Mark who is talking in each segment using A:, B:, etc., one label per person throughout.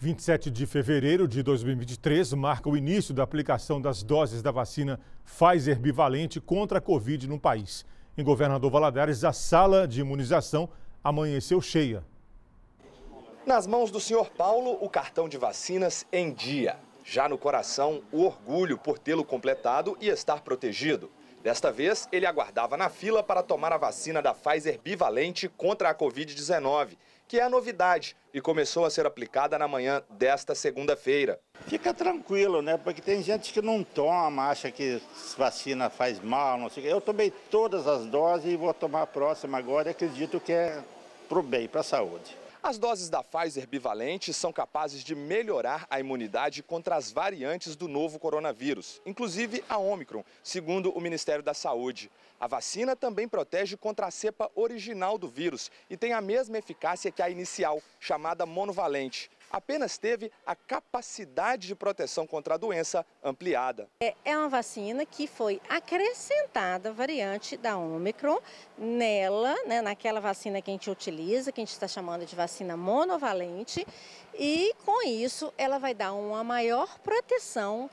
A: 27 de fevereiro de 2023 marca o início da aplicação das doses da vacina Pfizer bivalente contra a Covid no país. Em Governador Valadares, a sala de imunização amanheceu cheia. Nas mãos do senhor Paulo, o cartão de vacinas em dia. Já no coração, o orgulho por tê-lo completado e estar protegido. Desta vez, ele aguardava na fila para tomar a vacina da Pfizer bivalente contra a Covid-19, que é a novidade e começou a ser aplicada na manhã desta segunda-feira. Fica tranquilo, né? Porque tem gente que não toma, acha que vacina faz mal, não sei o quê. Eu tomei todas as doses e vou tomar a próxima agora e acredito que é pro bem, para a saúde. As doses da Pfizer bivalente são capazes de melhorar a imunidade contra as variantes do novo coronavírus, inclusive a Omicron, segundo o Ministério da Saúde. A vacina também protege contra a cepa original do vírus e tem a mesma eficácia que a inicial, chamada monovalente apenas teve a capacidade de proteção contra a doença ampliada.
B: É, é uma vacina que foi acrescentada a variante da omicron nela, né, naquela vacina que a gente utiliza, que a gente está chamando de vacina monovalente, e com isso ela vai dar uma maior proteção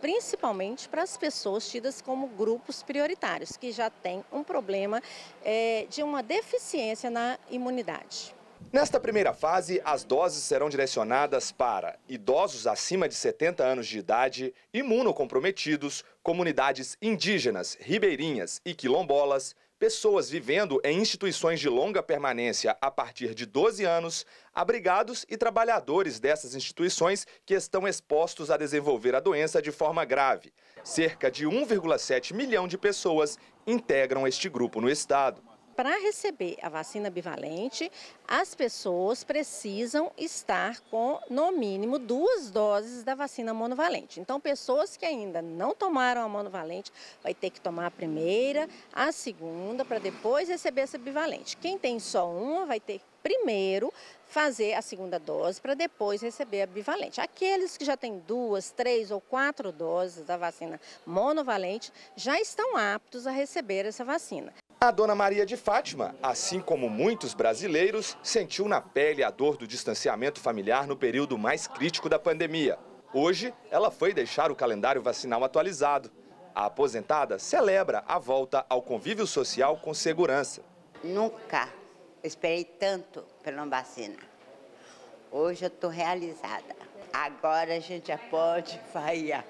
B: principalmente para as pessoas tidas como grupos prioritários, que já têm um problema é, de uma deficiência na imunidade.
A: Nesta primeira fase, as doses serão direcionadas para idosos acima de 70 anos de idade, imunocomprometidos, comunidades indígenas, ribeirinhas e quilombolas, pessoas vivendo em instituições de longa permanência a partir de 12 anos, abrigados e trabalhadores dessas instituições que estão expostos a desenvolver a doença de forma grave. Cerca de 1,7 milhão de pessoas integram este grupo no estado
B: para receber a vacina bivalente, as pessoas precisam estar com, no mínimo, duas doses da vacina monovalente. Então, pessoas que ainda não tomaram a monovalente vai ter que tomar a primeira, a segunda, para depois receber essa bivalente. Quem tem só uma vai ter que primeiro fazer a segunda dose para depois receber a bivalente. Aqueles que já têm duas, três ou quatro doses da vacina monovalente já estão aptos a receber essa vacina.
A: A dona Maria de Fátima, assim como muitos brasileiros, sentiu na pele a dor do distanciamento familiar no período mais crítico da pandemia. Hoje, ela foi deixar o calendário vacinal atualizado. A aposentada celebra a volta ao convívio social com segurança.
B: Nunca esperei tanto pela vacina. Hoje eu estou realizada. Agora a gente já pode vaiar.